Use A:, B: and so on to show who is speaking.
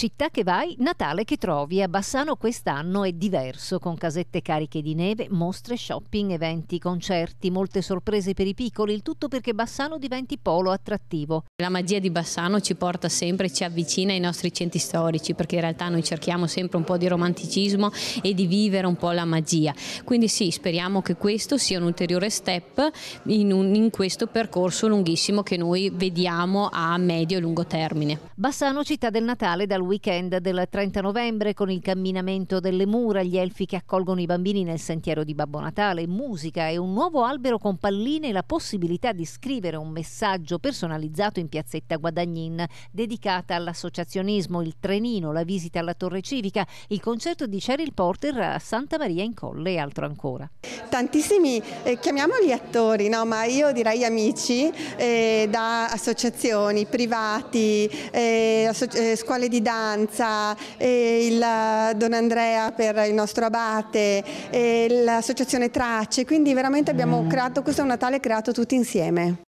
A: Città che vai, Natale che trovi. A Bassano quest'anno è diverso, con casette cariche di neve, mostre, shopping, eventi, concerti, molte sorprese per i piccoli, il tutto perché
B: Bassano diventi polo attrattivo. La magia di Bassano ci porta sempre, ci avvicina ai nostri centri storici, perché in realtà noi cerchiamo sempre un po' di romanticismo e di vivere un po' la magia. Quindi sì, speriamo che questo sia un ulteriore step in, un, in questo percorso lunghissimo che noi vediamo a medio e lungo termine. Bassano, città del Natale,
A: dal weekend del 30 novembre con il camminamento delle mura, gli elfi che accolgono i bambini nel sentiero di Babbo Natale, musica e un nuovo albero con palline e la possibilità di scrivere un messaggio personalizzato in piazzetta Guadagnin dedicata all'associazionismo, il trenino, la visita alla torre civica, il concerto di Cheryl Porter a Santa Maria in Colle e altro ancora.
C: Tantissimi, eh, chiamiamoli attori, no? ma io direi amici eh, da associazioni, privati, eh, asso eh, scuole di danza danza, il eh, Don Andrea per il nostro abate, l'associazione Tracce, quindi veramente abbiamo mm. creato, questo è un Natale creato tutti insieme.